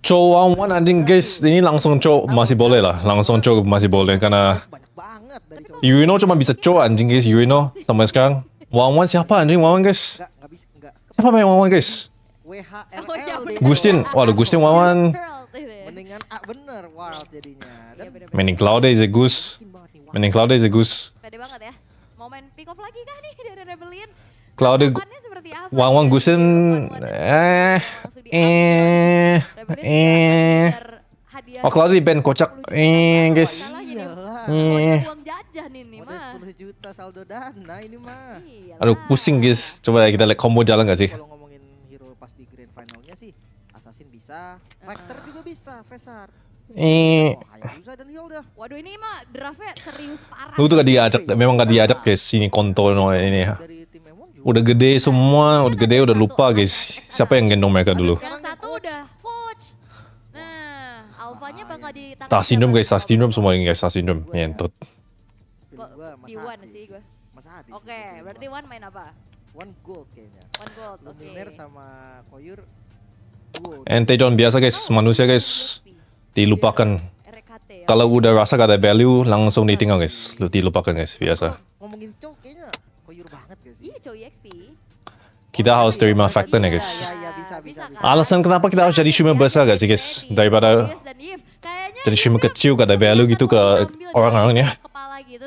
Cow anjing guys, ini langsung cow masih boleh lah, langsung cow masih boleh karena know cuma bisa cow anjing guys, know sampai sekarang. Wawan siapa anjing Wawan guys? Siapa main Wawan guys? Gustin, waduh Gustin Wawan. Mendingan jadinya. Mending Cloud is a goose. Mending Cloud is a goose. Pede banget ya. Mau main pick off lagi kah nih dari Rebellion? Cloud Wang Wang eh eh eh Oh kalau di band kocak eh guys Eh. ini mah. 10 juta saldo dana ini mah. Aduh pusing guys. Coba kita lihat combo jalan gak sih? bisa, ah. Eh. Oh, ya. Waduh ini mah draftnya serius parah. Lu tuh gak diajak, memang gak diajak ke sini kontono ini ya. Dari Udah gede semua, udah gede udah lupa guys. Siapa yang gendong mereka dulu? satu Nah, alfanya Tas guys, tas sindrom semua ini guys, tas sindrom. Nyentut. Oke, berarti one main apa? One gold kayaknya. One gold, oke. sama Koyur. Ente John biasa guys, oh, manusia guys dilupakan. Ya. Kalau udah rasa gak ada value langsung ditinggal guys, Lu dilupakan guys biasa. Ngomongin E kita oh, harus iya, terima fakta nih guys. Iya, iya, Alasan kenapa kita harus jadi shume besar gak sih guys? Daripada jadi shume kecil gak ada value gitu ke orang-orangnya. Gitu.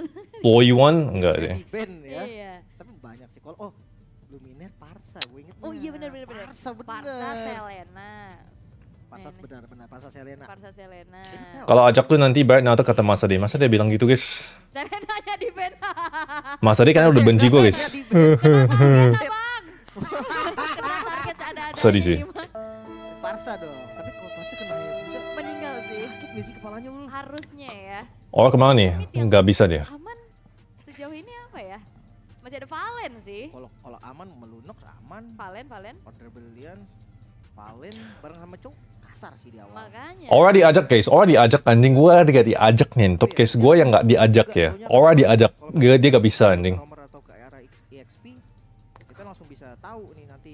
one enggak deh. Ya. Tapi banyak sih kalau oh Luminer Parsa gue inget. Oh iya benar benar benar. Parsa benar. Parsa Selena. Parsas iya, benar-benar Selena. Kalau ajak nah, tuh nanti baik nanti kata Mas Adi. Mas Adi bilang gitu guys. Selenanya di Ben. Mas Adi kan udah benci gue guys. Sorry sih. Parsa dong. Tapi kalau Parsa kena ya meninggal sih. Sakit gak sih kepalanya lu? Harusnya ya. Oh kemana nih? Enggak bisa dia. Aman sejauh ini apa ya? Masih ada Valen sih. Kalau kalau aman melunok aman. Valen Valen. Order Brilliance Valen bareng sama Cuk kasar sih di awal. Makanya. Ora diajak guys, Ora diajak anjing gue gak diajak nih. nyentot iya, case kan? gue yang gak diajak ya. Ora diajak, dia, dia gak gitu, bisa anjing. atau ke arah EXP, kita langsung bisa tahu nih nanti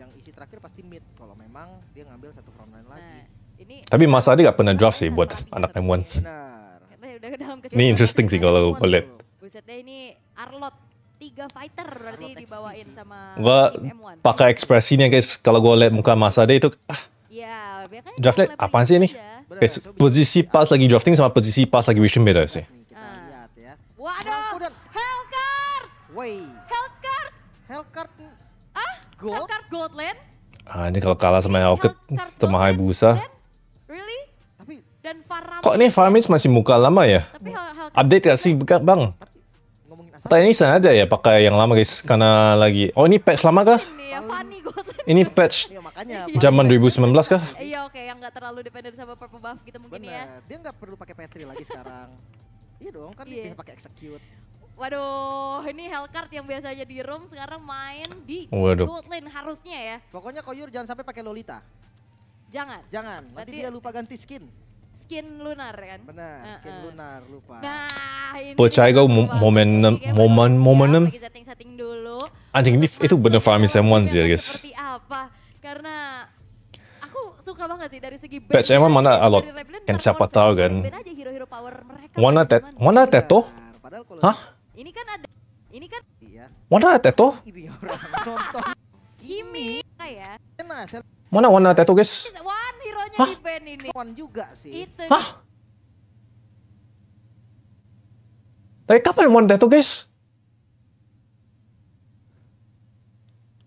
yang isi terakhir pasti mid kalau memang dia ngambil satu frontline nah, lagi. Ini, Tapi Mas Adi gak pernah draft sih buat anak M1. Ini interesting sih kalau gue lihat. Busetnya ini Arlot tiga fighter berarti dibawain sama gua pakai ekspresinya guys kalau gua lihat muka Mas Ade itu ah Ya, Draftnya apaan sih ini? Guys, posisi pas lagi drafting sama posisi pas lagi wishing beda sih. Nah, ah. ya. Waduh, Hellcard! Woi. Hellcard! Hellcard Ah, gold? Hellcard gold lane? Ah, ini kalau kalah sama Hellcard sama Hayabusa. Really? Tapi dan Faramis. Kok ini Faramis masih muka lama ya? Tapi Update gak sih, Bang? Tak sana aja ya pakai yang lama guys karena lagi oh ini patch lama kah? Ini ya, patch iya, zaman 2019 kah? Iya oke yang nggak terlalu dependen sama purple buff gitu mungkin ya. Bener. ya. Dia nggak perlu pakai Petri lagi sekarang. Iya dong kan yeah. bisa pakai execute. Waduh, ini Hellcard yang biasanya di room sekarang main di Waduh. gold harusnya ya. Pokoknya Koyur jangan sampai pakai Lolita. Jangan. Jangan, nanti, nanti dia lupa ganti skin skin lunar kan? Benar, uh, skin uh. lunar lupa. Nah, ini percaya kau momentum momen momentum. Bagi setting-setting dulu. Anjing ini itu bener farming someone sih, guys. Seperti apa? Karena aku suka banget sih dari segi Patch emang mana alot? Kan siapa tahu kan. mana kan. tet, Mana teto? Iya, Hah? Ini kan ada ini kan iya. Wana teto? Ya orang Kimi kayak. Ya. Mana wana teto, guys? ini. Kon juga sih. Itu. Hah? Tapi kapan Monda tuh guys?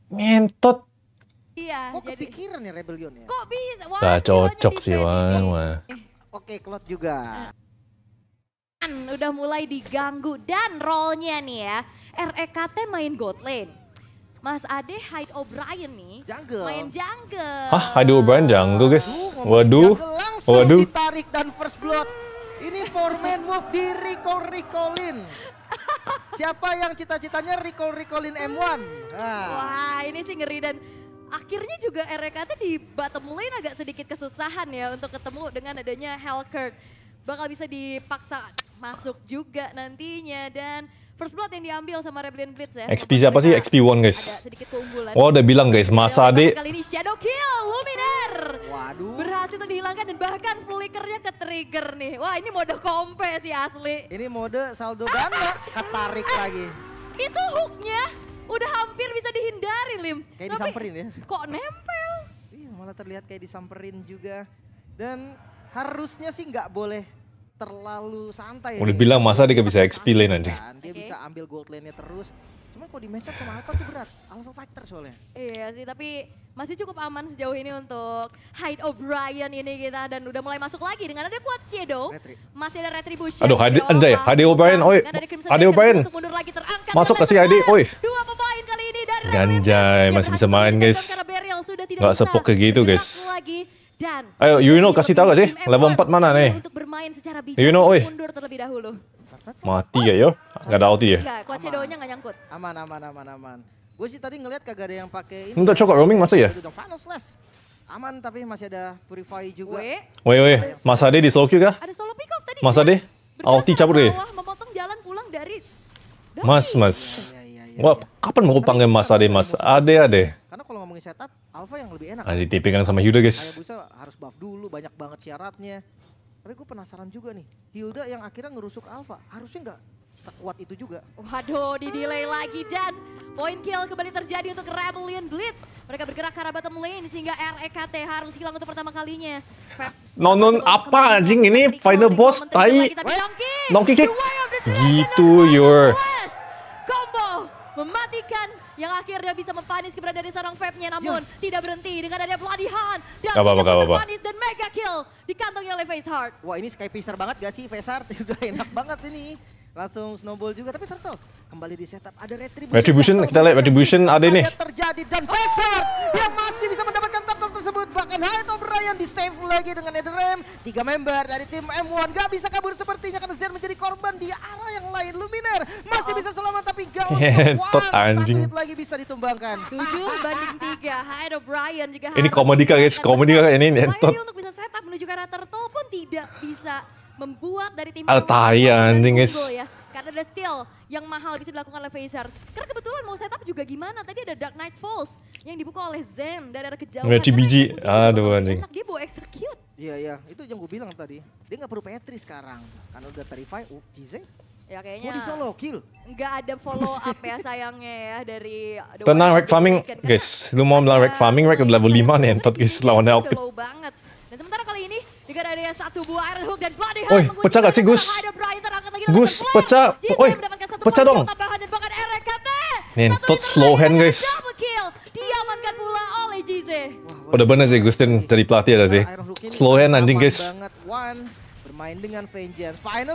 Ngentot. Iya. Kok jadi... kepikiran ya Rebellion ya? Kok bisa? Wah, Gak cocok sih wang. Wah. Oke, Klot juga. Kan udah mulai diganggu dan rollnya nih ya. REKT main God Lane. Mas Ade Hyde O'Brien nih jungle. main jungle. Hah, Hyde O'Brien jungle, guys. Waduh. waduh. Waduh. ditarik dan first blood. Ini four man move di Rico Ricolin. Siapa yang cita-citanya Rico Ricolin M1? Nah. Wah, ini sih ngeri dan akhirnya juga RKT di bottom lane agak sedikit kesusahan ya untuk ketemu dengan adanya Hellkirk. Bakal bisa dipaksa masuk juga nantinya dan First blood yang diambil sama Rebellion Blitz ya. XP siapa sih? XP One guys. Oh udah bilang guys, masa Masade. Kali ini Shadow Kill Luminer. Waduh. Berhasil tuh dihilangkan dan bahkan flickernya ke trigger nih. Wah ini mode kompe sih asli. Ini mode saldo ganda ketarik ah, ah. lagi. Itu hooknya udah hampir bisa dihindari Lim. Kayak Tapi, disamperin ya. Kok nempel? Iya malah terlihat kayak disamperin juga. Dan harusnya sih nggak boleh terlalu santai. Mau dibilang masa dia bisa XP lane aja. Kan? Dia bisa ambil gold lane-nya terus. Cuman kok di match up sama Akal tuh berat. Alpha fighter soalnya. Iya sih, tapi masih cukup aman sejauh ini untuk Hyde O'Brien ini kita dan udah mulai masuk lagi dengan ada kuat Shadow. Masih ada Retribution. Aduh, Hade, anjay, Hade O'Brien, nah, oi. Hade O'Brien. Masuk kasih Hade, oi. Dua pemain kali ini dari Anjay, masih bisa main guys. Gak sepuk kayak gitu guys. Lagi dan Ayo Yuno kasih tahu gak sih? Level 4 mana nih? Untuk bermain secara bijak Yuno, oi. mundur terlebih dahulu. Mati ya yo? Gak ada ulti ya? Enggak, Quacedonya enggak nyangkut. Aman, aman, aman, aman. Gue sih tadi ngeliat kagak ada yang pakai ini. Enggak cokok roaming masa ya? Gitu aman tapi masih ada purify juga. Woi, woi. Mas Ade di solo queue kah? Ada solo pick off tadi. Mas Ade? Ah, ulti cabut deh. Memotong jalan pulang dari Mas, mas. Iya, iya, iya, Wah, kapan mau panggil Mas Ade, Mas? Ade, Ade. Karena kalau ngomongin setup, Alpha yang lebih enak. Nanti dipegang sama Hilda guys. Hayabusa harus buff dulu, banyak banget syaratnya. Tapi gue penasaran juga nih, Hilda yang akhirnya ngerusuk Alpha, harusnya nggak sekuat itu juga. Waduh, di delay lagi dan Point kill kembali terjadi untuk Rebellion Blitz. Mereka bergerak ke arah bottom lane sehingga REKT harus hilang untuk pertama kalinya. Nonon apa anjing ini final boss tai. Nongki eh, kick. Gitu your. Combo mematikan yang akhirnya bisa mempanis keberadaan dari seorang nya ya. namun ya. tidak berhenti dengan adanya pelatihan dan gak apa, apa, panis dan mega kill dikantongi oleh Face Hard. Wah ini sky Pacer banget gak sih Face Hard? Udah enak banget ini langsung snowball juga tapi turtle kembali di setup ada retribution retribution kita lihat retribution ada ini terjadi dan Vesor yang masih bisa mendapatkan turtle tersebut bahkan Hayato O'Brien di save lagi dengan Edrem tiga member dari tim M1 gak bisa kabur sepertinya karena Zen menjadi korban di arah yang lain Luminer masih bisa selamat tapi gak untuk anjing lagi bisa ditumbangkan 7 banding 3 Hayato O'Brien juga ini komedi guys komedi ini ini untuk bisa setup menuju ke arah turtle pun tidak bisa membuat dari tim Altai anjing guys. Ya. Karena ada steel yang mahal bisa dilakukan oleh Phaser. Karena kebetulan mau setup juga gimana, tadi ada Dark Knight Falls yang dibuka oleh Zen dari arah kejauhan. Udah biji, aduh anjing. Dia bawa execute. Iya, iya. Itu yang gue bilang tadi. Dia nggak perlu Petri sekarang. Karena udah terify oh Cize. Ya kayaknya. Mau di solo kill. Enggak ada follow up ya sayangnya ya dari The Tenang wreck Farming kan? guys, lu mau melawan Wreck Farming Wreck level 5 nih entot guys lawannya Optic. Gitu Low banget. Dan nah, sementara kali ini juga ada satu buah Iron Hook dan Bloody Oi, pecah gak sih Gus? Gus, pecah. Oi, pecah dong. Nih, tot slow hand guys. Diamankan Udah bener sih Gustin jadi pelatih ada sih. Slow hand anjing guys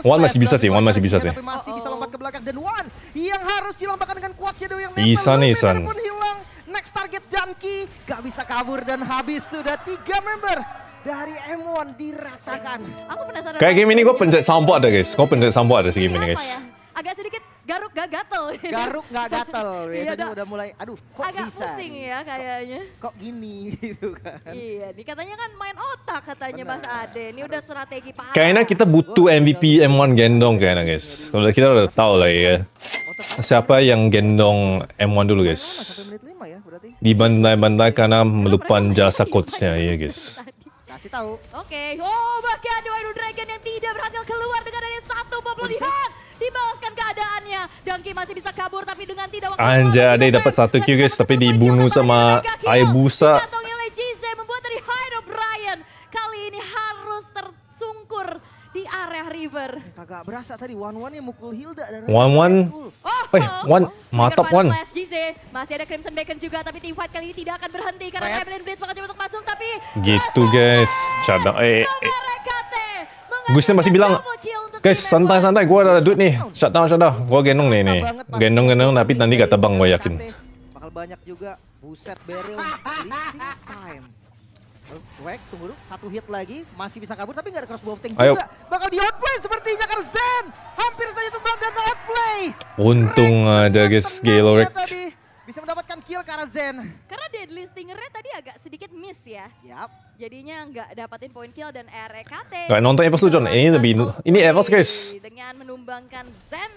One masih bisa sih, One masih bisa sih. Masih bisa lompat ke belakang Bisa nih, Next target Danki gak bisa kabur dan habis sudah tiga member dari M1 diratakan. Aku penasaran. Kayak game ini gue pencet soundboard ada guys. Gue pencet soundboard ada sih game ini guys. Ya? Agak sedikit garuk gak gatel. Garuk gak gatel. Iya, Biasanya iya, udah mulai aduh kok Agak pusing ya kayaknya. Kok, gini gitu kan. Iya ini katanya kan main otak katanya Mas Ade. Ini udah strategi parah. Kayaknya kita butuh MVP iya, iya. M1 gendong kayaknya guys. Kalau kita udah tahu lah ya. Siapa yang gendong M1 dulu guys. Di ya, Dibantai-bantai karena melupan jasa coachnya ya guys kasih tahu. Oke, okay. oh bahkan The Iron Dragon yang tidak berhasil keluar dengan ada satu pembelian. Dibalaskan keadaannya. Dangki masih bisa kabur tapi dengan tidak waktu. Anja, dia dapat satu Q guys tapi dibunuh sama Aibusa. Digantungi membuat dari Kali ini harus tersungkur area river. Eh, kagak berasa tadi one one yang mukul Hilda dan one one. Oh, oh, eh one matop one. Masih ada Crimson Bacon juga tapi tim fight kali ini tidak akan berhenti karena Evelyn Blitz bakal coba untuk masuk tapi gitu guys. coba eh, eh. Gusnya masih bilang, guys santai-santai gue ada duit nih, shut down, shut down. Gue gendong nih nih, gendong-gendong tapi nanti gak tebang gue yakin. Bakal banyak juga, buset barrel, time. Wek, tunggu dulu. Satu hit lagi. Masih bisa kabur tapi nggak ada crossbow tank Ayo. juga. Bakal di outplay sepertinya karena Zen. Hampir saja tumbang dan outplay. Untung Rek, ada guys Gelo ya bisa mendapatkan kill karena Zen. Karena Deadly Stinger-nya tadi agak sedikit miss ya. Yap. Jadinya nggak dapatin poin kill dan RKT. E gak nonton Evos tuh John, ini lebih, ini Evos guys. Dengan menumbangkan Zen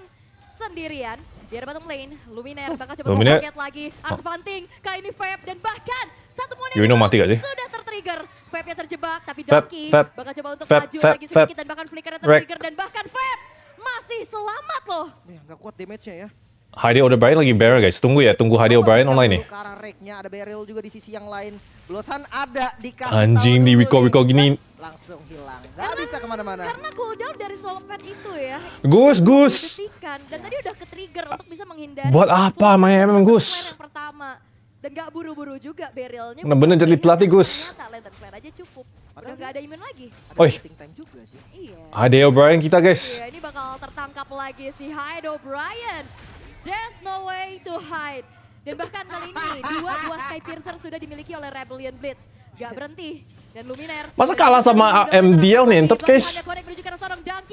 sendirian. Di arah bottom lane, Luminaire uh. bakal coba target lagi. Arvanting, kaini kali dan bahkan satu poin Yuino mati gak Sudah trigger tertrigger. yang terjebak tapi Doki Fab, bakal coba untuk Fab, maju Fab, lagi sedikit dan bahkan Flicker ter-trigger. dan bahkan Fab masih selamat loh. Ya, gak kuat damage-nya ya. Heidi O'Brien lagi barrel guys, tunggu ya, tunggu Hadi O'Brien online nih. Karena reknya ada barrel juga di sisi yang lain. Bloodhound ada di dikasih Anjing di Wiko Wiko gini. Langsung hilang, gak karena, bisa kemana-mana. Karena cooldown dari Solomon itu ya. Gus, Gus. Dan tadi udah ke-trigger untuk bisa menghindari. Buat apa main MM Gus? yang pertama. Dan gak buru-buru juga berilnya. Nah bener jadi pelatih Gus. aja cukup. Udah ada imun lagi. Oi. Iya. kita guys. Iya, ini bakal tertangkap lagi si Hyde O'Brien. There's no way to hide. Dan bahkan kali ini dua buah Sky Piercer sudah dimiliki oleh Rebellion Blitz. Gak berhenti. Masa kalah sama ah, MDL nih, top case?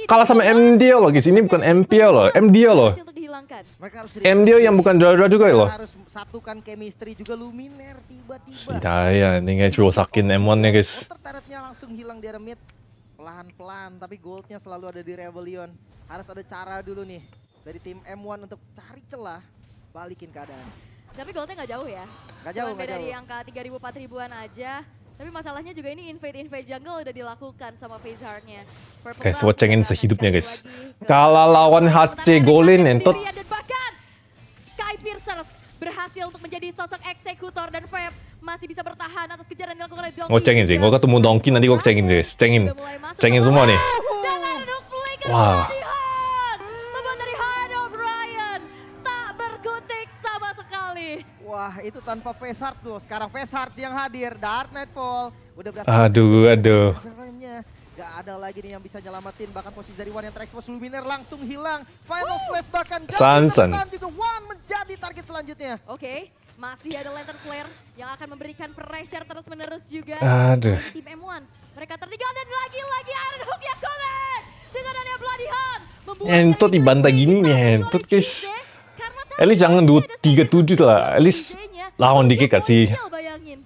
Kalah sama MDL loh guys, ini bukan MPL loh, MDL loh. MDL yang bukan Dora juga ya, loh. Harus satukan chemistry juga Luminer tiba-tiba. Daya nih guys, rusakin M1 nya guys. Turretnya langsung hilang di mid. Pelan-pelan, tapi goldnya selalu ada di Rebellion. Harus ada cara dulu nih dari tim M1 untuk cari celah balikin keadaan. Tapi goldnya nggak jauh ya? Nggak jauh, nggak jauh. Dari angka 3.000-4.000an aja. Tapi masalahnya juga ini invade-invade jungle udah dilakukan sama Oke, Guys, buat cengin sehidupnya guys. Kalah lawan HC Golin entot. bahkan Sky Piercers berhasil untuk menjadi sosok eksekutor dan Feb masih bisa bertahan atas kejaran yang dilakukan oleh Dongki. cengin sih, gue ketemu Dongki nanti gue cengin guys, cengin. Cengin semua nih. Wah. Wow. Wah, itu tanpa face tuh. Sekarang face yang hadir. Dark Nightfall. Udah berhasil. Aduh, aduh. Keremnya. Gak ada lagi nih yang bisa nyelamatin. Bahkan posisi dari One yang terekspos Luminer langsung hilang. Final Slash bahkan gak Sansan. bisa juga One menjadi target selanjutnya. Oke. Okay. Masih ada Lantern Flare yang akan memberikan pressure terus-menerus juga. Aduh. Tim M1. Mereka tertinggal dan lagi-lagi Iron Hook yang connect. Dengan adanya Bloody Hunt. Entut dibantai gini nih, entut guys. At jangan dua tiga tujuh lah. At iya, least lawan dikit kan sih.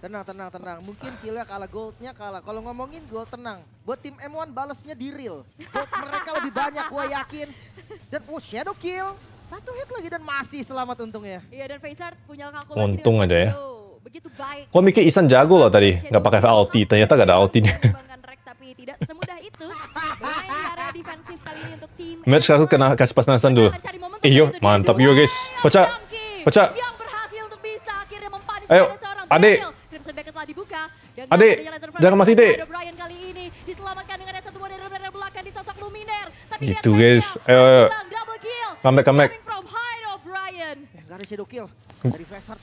Tenang, tenang, tenang. Mungkin killnya kalah, goldnya kalah. Kalau ngomongin gold tenang. Buat tim M1 balasnya di real. Gold mereka lebih banyak, gue yakin. Dan oh, shadow kill. Satu hit lagi dan masih selamat untungnya. Iya, dan Faisal punya kalkulasi. Untung aja ya. Begitu baik. Kok mikir Isan jago loh tadi. Gak pakai ulti. Ternyata gak ada ultinya. Iya, iya, Match harus kena kasih pas-nasan dulu. Iyo, mantap yo guys. Pecah. Pecah. Ayo, Ade. adik, jangan mati deh. itu guys. Ayo, ayo. Comeback, comeback. Ya, hmm.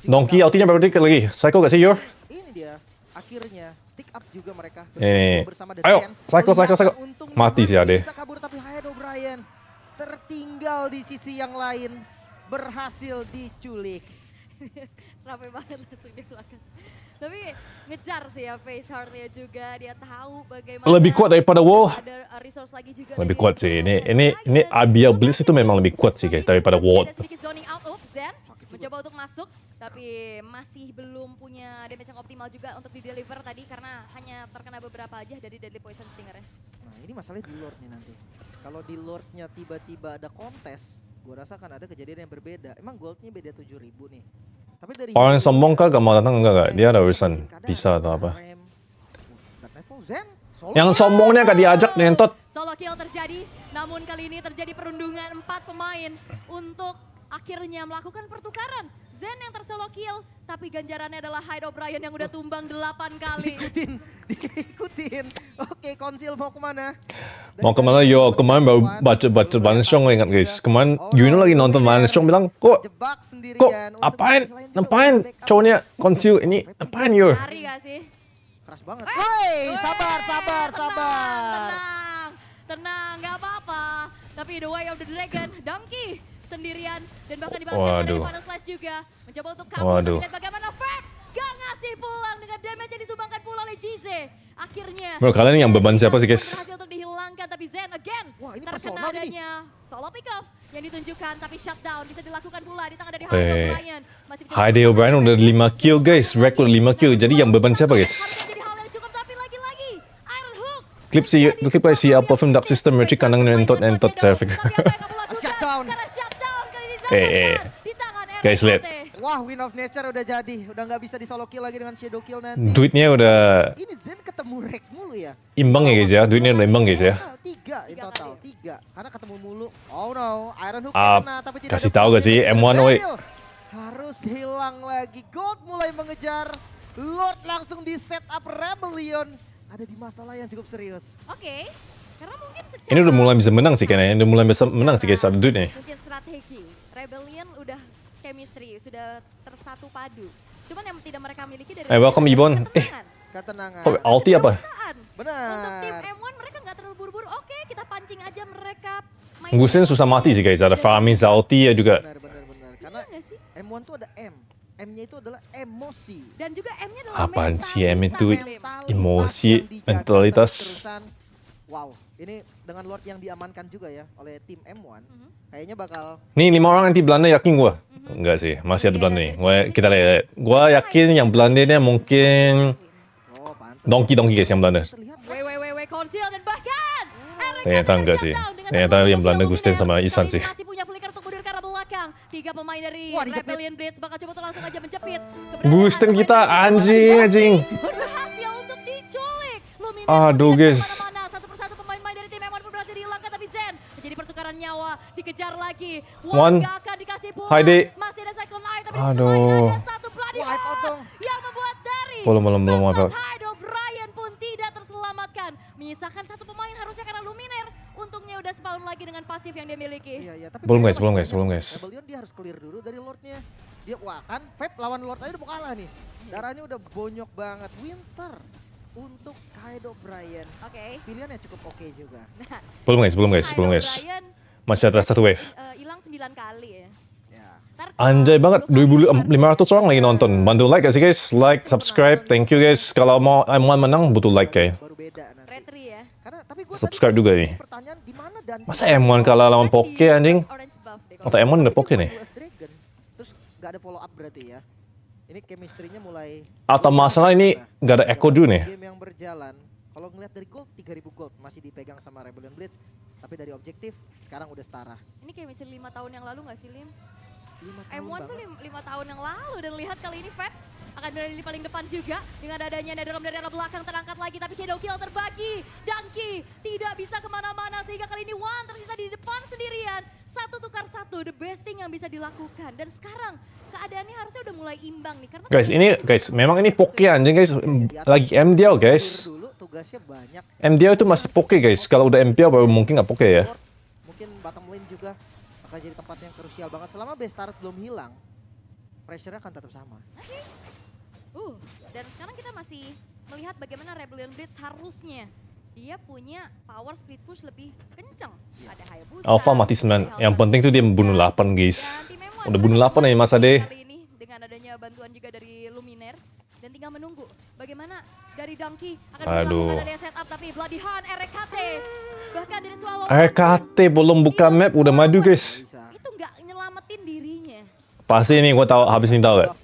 Donkey ultinya berapa detik lagi. Psycho gak sih, Yor? Ini dia akhirnya stick up juga mereka. Ini. Ayo, Psycho, Psycho, Psycho. Mati sih Ade. kabur tapi tertinggal di sisi yang lain berhasil diculik. Rame banget langsung di belakang. Tapi ngejar sih ya face hardnya juga. Dia tahu bagaimana. Lebih kuat daripada Wo. Uh, lebih kuat sih. Ini ini ini Abia Blitz itu memang lebih kuat sih guys daripada Wo. sedikit zoning out. Zen mencoba untuk masuk tapi masih belum punya damage yang optimal juga untuk di deliver tadi karena hanya terkena beberapa aja dari deadly poison stingernya. Nah ini masalahnya di Lord nih nanti. Kalau di Lordnya tiba-tiba ada kontes, gue rasa kan ada kejadian yang berbeda. Emang goldnya beda tujuh ribu nih. Tapi dari orang yang sombong gak mau datang enggak enggak? Dia ada urusan bisa atau apa? Yang sombongnya gak diajak nentot. Solo kill terjadi, namun kali ini terjadi perundungan empat pemain untuk akhirnya melakukan pertukaran. Zen yang terselokil, tapi ganjarannya adalah Hyde O'Brien yang udah oh. tumbang delapan kali. Diikutin, diikutin. Oke, konsil mau kemana? Dan mau kemana? Yo, kemarin baru baca-baca Van ingat guys. Kemarin oh, Yuno lagi nonton Van bilang, kok, kok, apain, apain cowoknya konsil ini, apain yo? Hari gak sih? Keras banget. Eh, woi, sabar, sabar, sabar. Tenang, tenang, gak apa-apa. Tapi The Way of the Dragon, Donkey sendirian dan bahkan di bawah juga mencoba untuk kabur. Waduh. Lihat bagaimana Fred gak ngasih pulang dengan damage yang disumbangkan pulang oleh Jize. Akhirnya. Bro, kalian yang beban siapa sih guys? Berhasil untuk dihilangkan tapi Zen again. Wah ini terkena adanya solo pick up yang ditunjukkan tapi shutdown bisa dilakukan pula di tangan dari Hideo hey. O'Brien. Hideo O'Brien udah 5 kill guys, record 5 kill. Jadi yang beban siapa guys? Klip si, klip si apa film Dark System, Mercury kandang nentot nentot saya pikir. Eh, eh. Guys lihat. Wah, Win of Nature udah jadi. Udah nggak bisa solo kill lagi dengan shadow kill nanti. Duitnya udah Ini Zen ketemu Rek mulu ya. Imbang ya guys ya. Duitnya udah imbang guys ya. Tiga in total, tiga. Karena ketemu mulu. Oh no, Iron Hook uh, kena tapi tidak Kasih tahu gak sih M1 woi. Harus hilang lagi. Gold mulai mengejar. Lord langsung di set up Rebellion. Ada di masalah yang cukup serius. Oke. Karena mungkin secara... Ini udah mulai bisa menang sih kayaknya. Ini udah mulai bisa menang sih guys satu duit nih. Mungkin strategi. Rebellion udah chemistry, sudah tersatu padu. Cuman yang tidak mereka miliki dari Eh, welcome Ibon. Eh, ketenangan. Kok alti apa? Benar. Untuk tim M1 mereka nggak terlalu buru-buru. Oke, kita pancing aja mereka. Ngusin susah mati sih guys. Ada Fahmi, Zalti ya juga. Benar, benar, benar. Iya Karena M1 tuh ada M. M-nya itu adalah emosi. Dan juga M-nya adalah Apaan sih M itu emosi, mentalitas. Wow, ini dengan Lord yang diamankan juga ya oleh tim M1, mhm. kayaknya bakal. Nih lima orang anti Belanda yakin gue, mhm. Enggak sih, masih ada iya, Belanda nih. Iya, gua iya. kita lihat. Gua yakin yang Belanda ini mungkin oh, donki dongki dongki guys yang Belanda. Kan? Ternyata enggak sih. Ternyata yang Belanda Gusten sama Isan sih. Masih punya Tiga pemain dari Rebellion Blitz bakal coba langsung aja menjepit. Gusten kita anjing anjing. Aduh guys. nyawa, dikejar lagi. One, gak akan dikasih bola. Heidi. Masih ada second light tapi Aduh. ada satu bloody yang membuat dari belum belum belum Hyde Brian pun tidak terselamatkan. Menyisakan satu pemain harusnya karena luminer untungnya udah spawn lagi dengan pasif yang dia miliki. Iya, iya, tapi belum guys, belum guys, belum guys. Rebellion dia harus clear dulu dari Lordnya. Dia wah kan Feb lawan Lord aja udah mau kalah nih. Darahnya udah bonyok banget. Winter untuk Kaido Brian. Oke. Okay. Pilihan yang cukup oke okay juga. Nah, belum guys, belum guys, Kaido belum guys. Brian masih ada satu wave. Eh, hilang uh, 9 kali ya. ya. Anjay banget, 2.500 orang lagi iya. nonton. Bantu like gak ya sih guys? Like, subscribe, thank you guys. Kalau mau M1 menang, butuh like ya. kayak. Subscribe juga nih. Masa M1 kalah lawan Poke anjing? Atau M1 udah Poke nih. Kan Terus gak ada follow up berarti ya? Ini chemistry-nya mulai... Atau iya. masalah ini gak ada Echo dulu nih. Game yang berjalan, kalau ngeliat dari gold 3000 gold masih dipegang sama Rebellion Blitz tapi dari objektif sekarang udah setara. Ini kayak Mitchell lima tahun yang lalu nggak sih Lim? Lima tahun M1 banget. tuh lima lima tahun yang lalu dan lihat kali ini Vex akan berada di paling depan juga dengan adanya Netherrealm dari arah belakang terangkat lagi tapi Shadow Kill terbagi. Dunky tidak bisa kemana-mana sehingga kali ini One tersisa di depan sendirian. Satu tukar satu, the best thing yang bisa dilakukan. Dan sekarang keadaannya harusnya udah mulai imbang nih. Karena guys, kan ini guys, memang ini poke ya, anjing guys. Iya, lagi MDL guys tugasnya banyak. MDO itu masih poke guys. Kalau udah MPO baru mungkin nggak poke ya. Mungkin bottom lane juga akan jadi tempat yang krusial banget. Selama base turret belum hilang, pressure-nya akan tetap sama. Uh, dan sekarang kita masih melihat bagaimana Rebellion Blitz harusnya dia punya power split push lebih kencang. Iya. Ada Hayabusa. Alpha mati semen. Yang penting tuh dia membunuh 8 guys. Udah bunuh 8 ya Mas Ade. Dengan adanya bantuan juga dari Luminer dan tinggal menunggu bagaimana dari Donkey akan Aduh. ada setup tapi Bloody Hunt RKT bahkan dari Sulawesi RKT belum buka map udah maju guys itu nggak nyelamatin dirinya pasti ini gue tahu habis ini tahu gak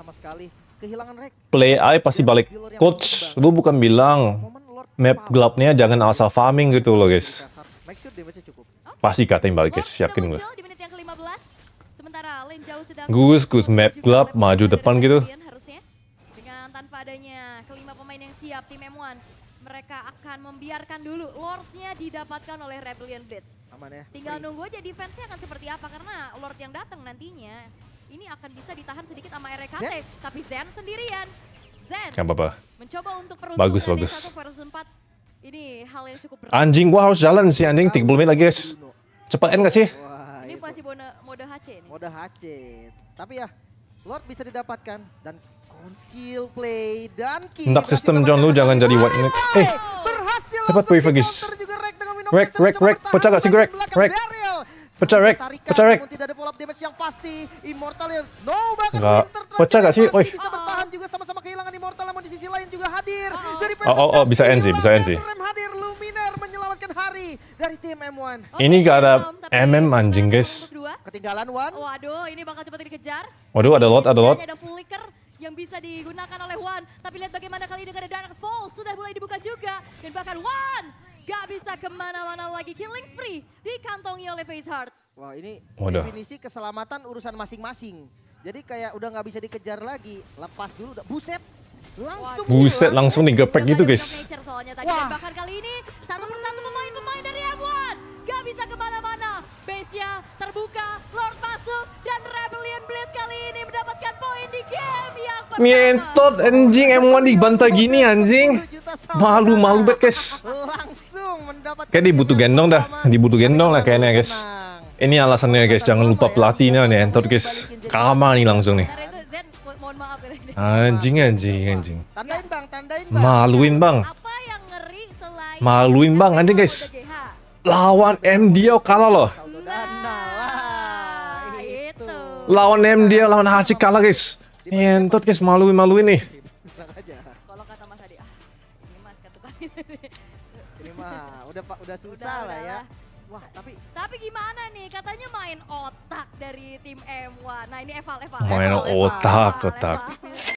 play AI pasti balik coach lu bukan bilang map gelapnya jangan asal farming gitu loh guys pasti katain balik guys yakin gue Gus, Gus, map gelap, maju depan gitu adanya kelima pemain yang siap tim M1. Mereka akan membiarkan dulu Lordnya didapatkan oleh Rebellion Blitz. Aman ya. Tinggal Free. nunggu aja defense-nya akan seperti apa karena Lord yang datang nantinya ini akan bisa ditahan sedikit sama RKT. Zen? Tapi Zen sendirian. Zen Gak apa-apa. mencoba untuk peruntungan bagus, bagus. Satu versus Ini hal yang cukup berat. Anjing gua harus jalan sih anjing, 30 menit lagi guys. Cepat end gak sih? Wah, ini masih mode, mode HC nih. Mode HC. Tapi ya, Lord bisa didapatkan dan Council sistem John Lu jangan jadi white knight. Eh, cepat pergi Fergus. Rek, rek, rek, pecah gak sih Greg? Rek. Pecah rek, pecah rek. Tidak ada follow damage pecah gak sih? Oi. Bisa bertahan oh, oh, oh, bisa NZ, bisa NZ. Ini gak ada MM anjing guys. Ketinggalan one. Waduh, ini bakal cepat dikejar. Waduh, ada lot, ada lot. Ada flicker yang bisa digunakan oleh Wan. Tapi lihat bagaimana kali ini dengan Dark Fall sudah mulai dibuka juga. Dan bahkan Wan gak bisa kemana-mana lagi. Killing free dikantongi oleh Face Heart. Wah ini Waduh. definisi keselamatan urusan masing-masing. Jadi kayak udah gak bisa dikejar lagi. Lepas dulu, udah. buset langsung buset langsung digepek gitu guys. Wah. bahkan kali ini satu persatu pemain-pemain dari m bisa kemana-mana. Base-nya terbuka, Lord masuk, dan Rebellion Blitz kali ini mendapatkan poin di game yang pertama. Mientot anjing, M1 dibantai gini anjing. Malu, malu banget guys. Langsung dibutuh gendong dah, dibutuh gendong lah kayaknya guys. Ini alasannya guys, jangan lupa pelatihnya nih Entot guys. Kama nih langsung nih. Anjing, anjing, anjing. Tandain bang, tandain bang. Maluin bang. Maluin bang, anjing guys lawan M dia kalah loh. Lawan M dia lawan Hachi kalah guys. Nyentot guys maluin-maluin nih. Ah, ini mah udah udah susah lah ya. Wah, tapi tapi gimana nih? Katanya main otak dari tim M1. Nah, ini eval eval. Main otak, otak.